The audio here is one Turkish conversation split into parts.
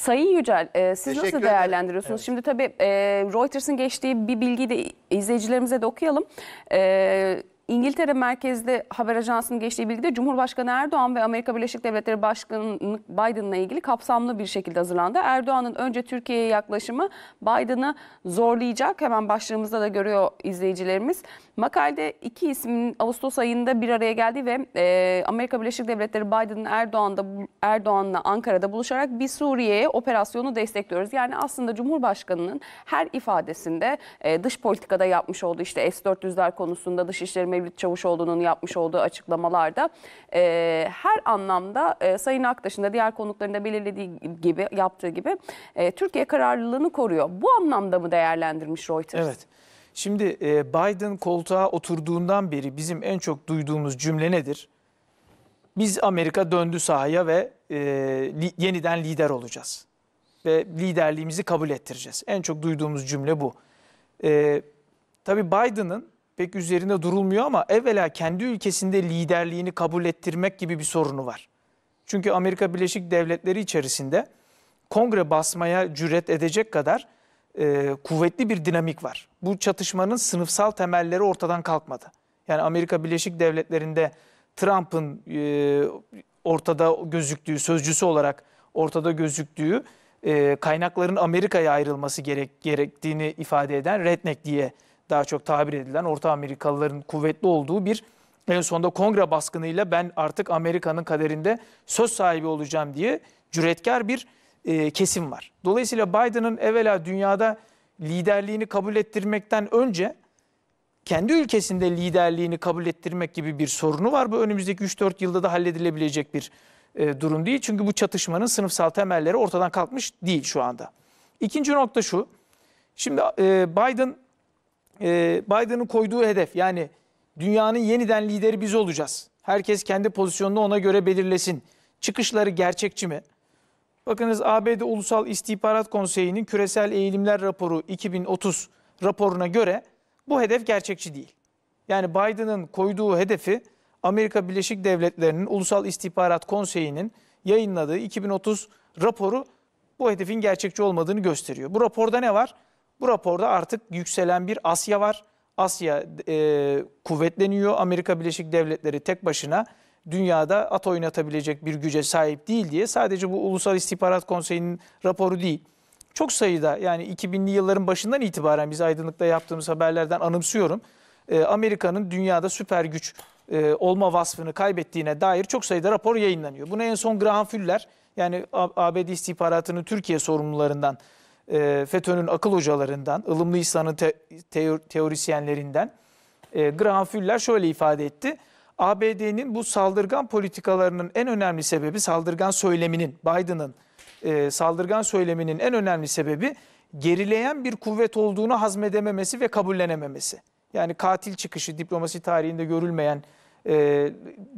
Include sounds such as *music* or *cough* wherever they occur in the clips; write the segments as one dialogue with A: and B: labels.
A: Sayın Yücel e, siz Teşekkür nasıl değerlendiriyorsunuz? Evet. Şimdi tabii e, Reuters'ın geçtiği bir bilgiyi de izleyicilerimize de okuyalım. E, İngiltere merkezli haber ajansının geçtiği bilgide Cumhurbaşkanı Erdoğan ve Amerika Birleşik Devletleri Başkanı Biden'la ilgili kapsamlı bir şekilde hazırlandı. Erdoğan'ın önce Türkiye'ye yaklaşımı Biden'ı zorlayacak. Hemen başlığımızda da görüyor izleyicilerimiz. Makalede iki ismin Ağustos ayında bir araya geldiği ve e, Amerika Birleşik Devletleri Biden'ın Erdoğan'da Erdoğan'la Ankara'da buluşarak bir Suriye operasyonu destekliyoruz. Yani aslında Cumhurbaşkanı'nın her ifadesinde e, dış politikada yapmış olduğu işte S-400'ler konusunda Dışişleri Mevlüt Çavuşoğlu'nun yapmış olduğu açıklamalarda e, her anlamda e, Sayın Aktaş'ın da diğer konuklarında belirlediği gibi yaptığı gibi e, Türkiye kararlılığını koruyor. Bu anlamda mı değerlendirmiş Reuters? Evet.
B: Şimdi e, Biden koltuğa oturduğundan beri bizim en çok duyduğumuz cümle nedir? Biz Amerika döndü sahaya ve e, li, yeniden lider olacağız. Ve liderliğimizi kabul ettireceğiz. En çok duyduğumuz cümle bu. E, tabii Biden'ın pek üzerinde durulmuyor ama evvela kendi ülkesinde liderliğini kabul ettirmek gibi bir sorunu var. Çünkü Amerika Birleşik Devletleri içerisinde kongre basmaya cüret edecek kadar e, kuvvetli bir dinamik var. Bu çatışmanın sınıfsal temelleri ortadan kalkmadı. Yani Amerika Birleşik Devletleri'nde Trump'ın e, ortada gözüktüğü, sözcüsü olarak ortada gözüktüğü e, kaynakların Amerika'ya ayrılması gerek, gerektiğini ifade eden redneck diye daha çok tabir edilen Orta Amerikalıların kuvvetli olduğu bir en sonunda kongre baskınıyla ben artık Amerika'nın kaderinde söz sahibi olacağım diye cüretkar bir e, kesim var. Dolayısıyla Biden'ın evvela dünyada liderliğini kabul ettirmekten önce kendi ülkesinde liderliğini kabul ettirmek gibi bir sorunu var. Bu önümüzdeki 3-4 yılda da halledilebilecek bir e, durum değil. Çünkü bu çatışmanın sınıfsal temelleri ortadan kalkmış değil şu anda. İkinci nokta şu. Şimdi e, Biden e, Biden'ın koyduğu hedef yani dünyanın yeniden lideri biz olacağız. Herkes kendi pozisyonunu ona göre belirlesin. Çıkışları gerçekçi mi? Bakınız ABD Ulusal İstihbarat Konseyi'nin Küresel Eğilimler Raporu 2030 raporuna göre bu hedef gerçekçi değil. Yani Biden'ın koyduğu hedefi Amerika Birleşik Devletleri'nin Ulusal İstihbarat Konseyi'nin yayınladığı 2030 raporu bu hedefin gerçekçi olmadığını gösteriyor. Bu raporda ne var? Bu raporda artık yükselen bir Asya var. Asya e, kuvvetleniyor. Amerika Birleşik Devletleri tek başına dünyada at oynatabilecek bir güce sahip değil diye sadece bu Ulusal İstihbarat Konseyi'nin raporu değil. Çok sayıda yani 2000'li yılların başından itibaren biz aydınlıkta yaptığımız haberlerden anımsıyorum. Ee, Amerika'nın dünyada süper güç e, olma vasfını kaybettiğine dair çok sayıda rapor yayınlanıyor. Buna en son Graham Fuller yani ABD istihbaratının Türkiye sorumlularından, e, FETÖ'nün akıl hocalarından, ılımlı İsa'nın te teorisyenlerinden e, Graham Fuller şöyle ifade etti. ABD'nin bu saldırgan politikalarının en önemli sebebi saldırgan söyleminin, Biden'ın e, saldırgan söyleminin en önemli sebebi gerileyen bir kuvvet olduğunu hazmedememesi ve kabullenememesi. Yani katil çıkışı diplomasi tarihinde görülmeyen e,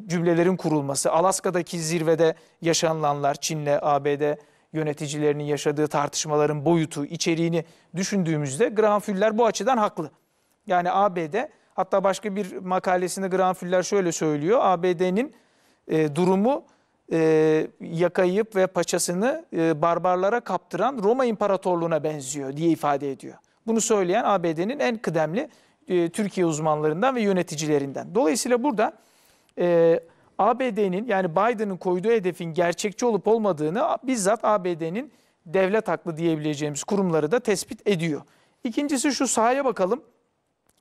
B: cümlelerin kurulması, Alaska'daki zirvede yaşanılanlar, Çin'le ABD yöneticilerinin yaşadığı tartışmaların boyutu, içeriğini düşündüğümüzde Graham Fuller bu açıdan haklı. Yani ABD Hatta başka bir makalesinde Granfiller şöyle söylüyor. ABD'nin e, durumu e, yakayıp ve paçasını e, barbarlara kaptıran Roma İmparatorluğu'na benziyor diye ifade ediyor. Bunu söyleyen ABD'nin en kıdemli e, Türkiye uzmanlarından ve yöneticilerinden. Dolayısıyla burada e, ABD'nin yani Biden'ın koyduğu hedefin gerçekçi olup olmadığını bizzat ABD'nin devlet haklı diyebileceğimiz kurumları da tespit ediyor. İkincisi şu sahaya bakalım.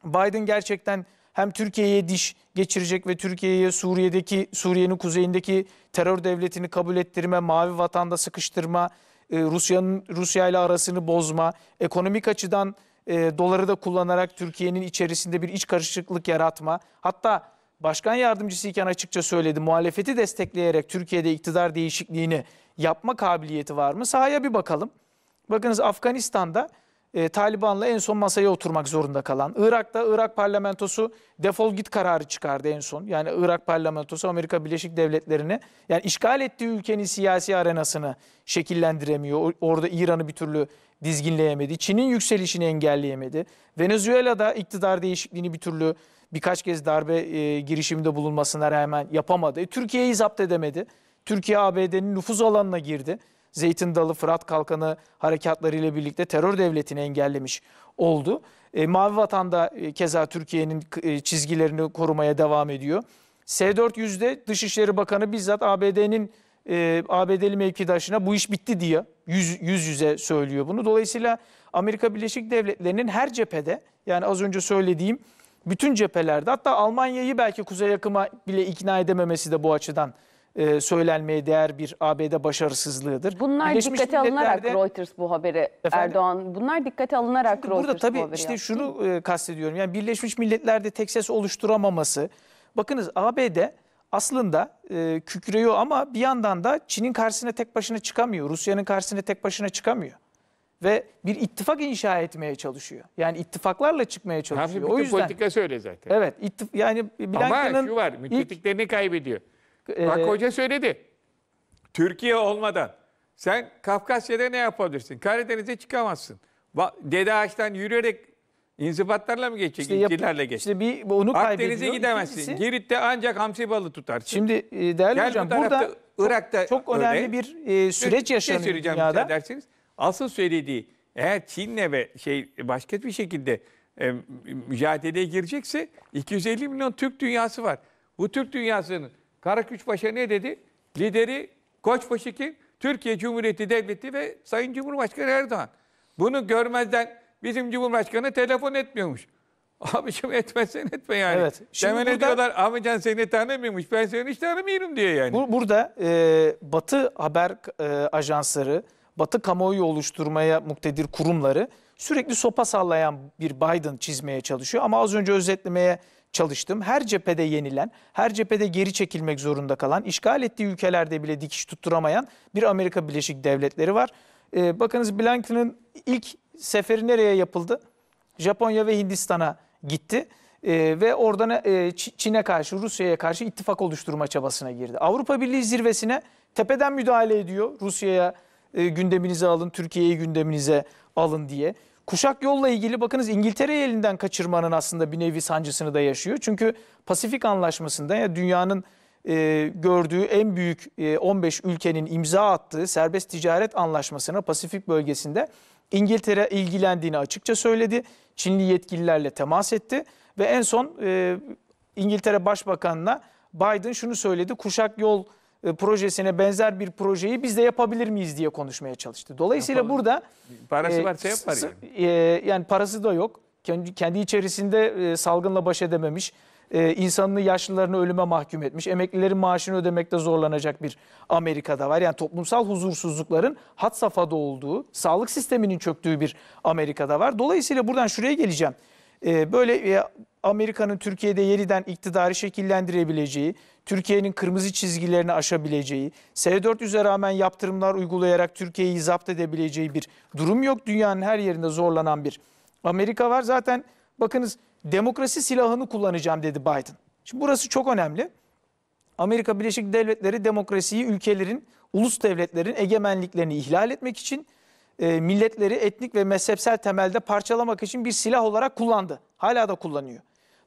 B: Biden gerçekten hem Türkiye'ye diş geçirecek ve Türkiye'ye Suriye'deki Suriye'nin kuzeyindeki terör devletini kabul ettirme, mavi vatanda sıkıştırma, e, Rusya'nın Rusya ile arasını bozma, ekonomik açıdan e, doları da kullanarak Türkiye'nin içerisinde bir iç karışıklık yaratma. Hatta başkan yardımcısı iken açıkça söyledi muhalefeti destekleyerek Türkiye'de iktidar değişikliğini yapma kabiliyeti var mı? Sahaya bir bakalım. Bakınız Afganistan'da e, Taliban'la en son masaya oturmak zorunda kalan. Irak'ta Irak parlamentosu defol git kararı çıkardı en son. Yani Irak parlamentosu Amerika Birleşik Devletleri'ne yani işgal ettiği ülkenin siyasi arenasını şekillendiremiyor. Orada İran'ı bir türlü dizginleyemedi. Çin'in yükselişini engelleyemedi. Venezuela'da iktidar değişikliğini bir türlü birkaç kez darbe e, girişiminde bulunmasına rağmen yapamadı. E, Türkiye'yi zapt edemedi. Türkiye ABD'nin nüfuz alanına girdi. Zeytin Dalı, Fırat Kalkanı harekatlarıyla birlikte terör devletini engellemiş oldu. E, Mavi Vatan'da e, keza Türkiye'nin e, çizgilerini korumaya devam ediyor. S-400'de Dışişleri Bakanı bizzat ABD'nin e, ABD'li mevkidaşına bu iş bitti diye yüz, yüz yüze söylüyor bunu. Dolayısıyla Amerika Birleşik Devletleri'nin her cephede yani az önce söylediğim bütün cephelerde hatta Almanya'yı belki kuzey yakıma bile ikna edememesi de bu açıdan e, söylenmeye değer bir ABD başarısızlığıdır. Bunlar Birleşmiş dikkate alınarak Reuters
A: bu haberi Efendim? Erdoğan. Bunlar dikkate alınarak Reuters burada tabii bu haberi işte yaptı.
B: şunu e, kastediyorum. Yani Birleşmiş Milletler'de tek ses oluşturamaması. Bakınız ABD aslında e, kükreyiyor ama bir yandan da Çin'in karşısına tek başına çıkamıyor. Rusya'nın karşısına tek başına çıkamıyor. Ve bir ittifak inşa etmeye çalışıyor. Yani ittifaklarla çıkmaya çalışıyor. Hafif o yüzden politikası öyle zaten. Evet, ittif yani Ama Blanken'ın şu var,
A: müttefiklerini kaybediyor. Bak ee, hoca söyledi. Türkiye olmadan sen Kafkasya'da ne yapabilirsin? Karadeniz'e çıkamazsın. Dede ağaçtan yürüyerek İnzibatlarla mı geçecek? İşte İlkilerle geçecek. İşte bir onu Akdeniz'e gidemezsin. İkincisi, Girit'te ancak hamsi balı tutarsın.
B: Şimdi e, değerli Gel hocam bu burada Irak'ta çok, çok önemli öyle. bir e, süreç yaşanıyor şey dünyada. Dersiniz.
A: Asıl söylediği eğer Çin'le ve şey başka bir şekilde e, mücadeleye girecekse 250 milyon Türk dünyası var. Bu Türk dünyasının Karaküç Karaköçbaş'a ne dedi? Lideri Koçbaşı kim? Türkiye Cumhuriyeti Devleti ve Sayın Cumhurbaşkanı Erdoğan. Bunu görmezden bizim Cumhurbaşkanı telefon etmiyormuş. *laughs* Abiciğim etmesen etme yani. Evet. Şimdi Demen burada, ediyorlar Ahmetcan seni tanımıyormuş. Ben seni hiç tanımıyorum diye yani. Bu,
B: burada e, Batı haber e, ajansları, Batı kamuoyu oluşturmaya muktedir kurumları sürekli sopa sallayan bir Biden çizmeye çalışıyor. Ama az önce özetlemeye çalıştım. Her cephede yenilen, her cephede geri çekilmek zorunda kalan, işgal ettiği ülkelerde bile dikiş tutturamayan bir Amerika Birleşik Devletleri var. Ee, bakınız Blinken'ın ilk seferi nereye yapıldı? Japonya ve Hindistan'a gitti ee, ve oradan e, Çin'e karşı, Rusya'ya karşı ittifak oluşturma çabasına girdi. Avrupa Birliği zirvesine tepeden müdahale ediyor Rusya'ya e, gündeminize alın, Türkiye'yi gündeminize alın diye. Kuşak yolla ilgili bakınız İngiltere'yi elinden kaçırmanın aslında bir nevi sancısını da yaşıyor. Çünkü Pasifik Anlaşması'nda ya dünyanın e, gördüğü en büyük e, 15 ülkenin imza attığı serbest ticaret anlaşmasına Pasifik bölgesinde İngiltere ilgilendiğini açıkça söyledi. Çinli yetkililerle temas etti ve en son e, İngiltere Başbakanı'na Biden şunu söyledi. Kuşak yol e, projesine benzer bir projeyi biz de yapabilir miyiz diye konuşmaya çalıştı. Dolayısıyla Yapalım. burada parası e, varsa yapar yani. E, yani parası da yok. Kendi, kendi içerisinde e, salgınla baş edememiş e, insanını yaşlılarını ölüme mahkum etmiş, emeklilerin maaşını ödemekte zorlanacak bir Amerika'da var. Yani toplumsal huzursuzlukların hat safhada olduğu, sağlık sisteminin çöktüğü bir Amerika'da var. Dolayısıyla buradan şuraya geleceğim. E, böyle e, Amerika'nın Türkiye'de yeniden iktidarı şekillendirebileceği, Türkiye'nin kırmızı çizgilerini aşabileceği, S-400'e rağmen yaptırımlar uygulayarak Türkiye'yi zapt edebileceği bir durum yok. Dünyanın her yerinde zorlanan bir Amerika var. Zaten bakınız demokrasi silahını kullanacağım dedi Biden. Şimdi burası çok önemli. Amerika Birleşik Devletleri demokrasiyi ülkelerin, ulus devletlerin egemenliklerini ihlal etmek için e, milletleri etnik ve mezhepsel temelde parçalamak için bir silah olarak kullandı. Hala da kullanıyor.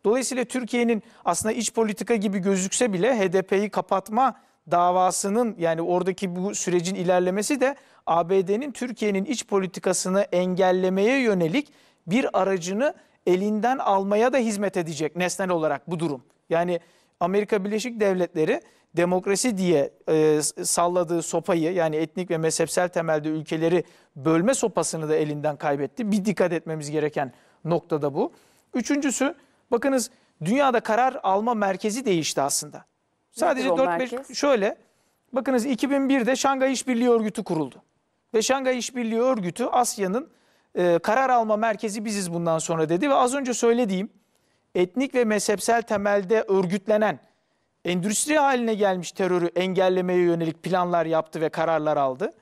B: Dolayısıyla Türkiye'nin aslında iç politika gibi gözükse bile HDP'yi kapatma davasının yani oradaki bu sürecin ilerlemesi de ABD'nin Türkiye'nin iç politikasını engellemeye yönelik bir aracını elinden almaya da hizmet edecek nesnel olarak bu durum. Yani Amerika Birleşik Devletleri demokrasi diye e, salladığı sopayı yani etnik ve mezhepsel temelde ülkeleri bölme sopasını da elinden kaybetti. Bir dikkat etmemiz gereken nokta da bu. Üçüncüsü Bakınız dünyada karar alma merkezi değişti aslında.
A: Sadece 4-5
B: şöyle. Bakınız 2001'de Şangay İşbirliği Örgütü kuruldu. Ve Şangay İşbirliği Örgütü Asya'nın e, karar alma merkezi biziz bundan sonra dedi. Ve az önce söylediğim etnik ve mezhepsel temelde örgütlenen endüstri haline gelmiş terörü engellemeye yönelik planlar yaptı ve kararlar aldı.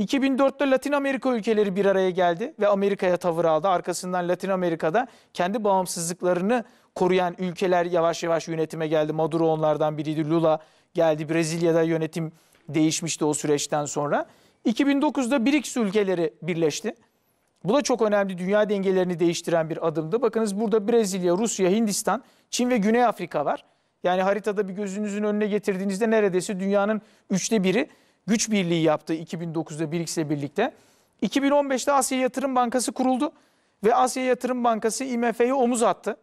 B: 2004'te Latin Amerika ülkeleri bir araya geldi ve Amerika'ya tavır aldı. Arkasından Latin Amerika'da kendi bağımsızlıklarını koruyan ülkeler yavaş yavaş yönetime geldi. Maduro onlardan biriydi. Lula geldi. Brezilya'da yönetim değişmişti o süreçten sonra. 2009'da BRICS ülkeleri birleşti. Bu da çok önemli dünya dengelerini değiştiren bir adımdı. Bakınız burada Brezilya, Rusya, Hindistan, Çin ve Güney Afrika var. Yani haritada bir gözünüzün önüne getirdiğinizde neredeyse dünyanın üçte biri güç birliği yaptı 2009'da BRICS ile birlikte. 2015'te Asya Yatırım Bankası kuruldu ve Asya Yatırım Bankası IMF'ye omuz attı.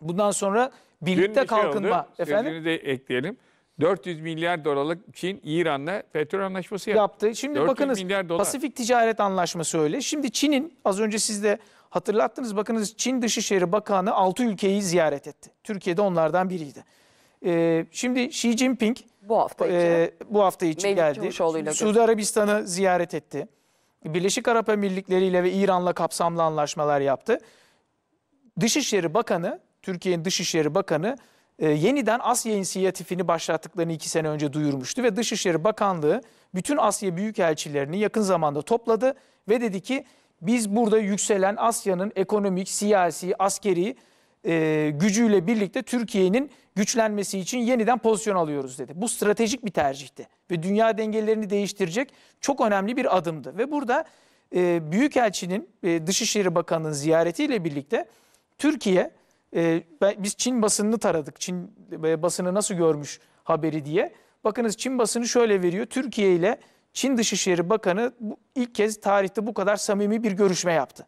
B: Bundan sonra birlikte bir kalkınma. Şey oldu, efendim?
A: Sözünü de ekleyelim. 400 milyar dolarlık Çin İran'la petrol anlaşması yaptı. yaptı. Şimdi bakınız Pasifik
B: Ticaret Anlaşması öyle. Şimdi Çin'in az önce siz de hatırlattınız bakınız Çin Dışişleri Bakanı 6 ülkeyi ziyaret etti. Türkiye'de onlardan biriydi. E, şimdi Xi Jinping bu hafta e, için, e, bu hafta için Mevlüt geldi. Şimdi, Suudi Arabistan'ı ziyaret etti. Birleşik Arap Emirlikleri ile ve İran'la kapsamlı anlaşmalar yaptı. Dışişleri Bakanı, Türkiye'nin Dışişleri Bakanı e, yeniden Asya inisiyatifini başlattıklarını iki sene önce duyurmuştu ve Dışişleri Bakanlığı bütün Asya Büyükelçilerini yakın zamanda topladı ve dedi ki biz burada yükselen Asya'nın ekonomik, siyasi, askeri e, gücüyle birlikte Türkiye'nin güçlenmesi için yeniden pozisyon alıyoruz dedi. Bu stratejik bir tercihti ve dünya dengelerini değiştirecek çok önemli bir adımdı. Ve burada e, Büyükelçinin, e, Dışişleri Bakanı'nın ziyaretiyle birlikte Türkiye, e, ben, biz Çin basınını taradık, Çin e, basını nasıl görmüş haberi diye. Bakınız Çin basını şöyle veriyor, Türkiye ile Çin Dışişleri Bakanı ilk kez tarihte bu kadar samimi bir görüşme yaptı.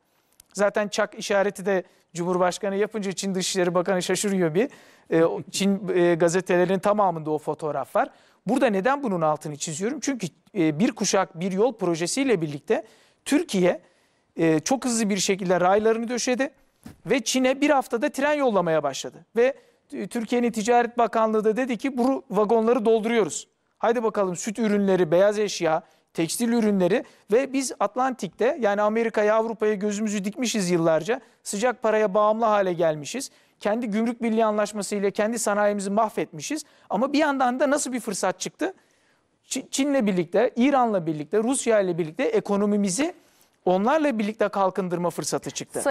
B: Zaten çak işareti de Cumhurbaşkanı yapınca Çin Dışişleri Bakanı şaşırıyor bir. E, Çin e, gazetelerinin tamamında o fotoğraf var. Burada neden bunun altını çiziyorum? Çünkü e, bir kuşak bir yol projesiyle birlikte Türkiye çok hızlı bir şekilde raylarını döşedi ve Çin'e bir haftada tren yollamaya başladı. Ve Türkiye'nin Ticaret Bakanlığı da dedi ki bu vagonları dolduruyoruz. Haydi bakalım süt ürünleri, beyaz eşya, tekstil ürünleri ve biz Atlantik'te yani Amerika'ya Avrupa'ya gözümüzü dikmişiz yıllarca. Sıcak paraya bağımlı hale gelmişiz. Kendi gümrük birliği anlaşması ile kendi sanayimizi mahvetmişiz. Ama bir yandan da nasıl bir fırsat çıktı? Çin'le birlikte, İran'la birlikte, Rusya ile birlikte ekonomimizi onlarla birlikte kalkındırma fırsatı çıktı.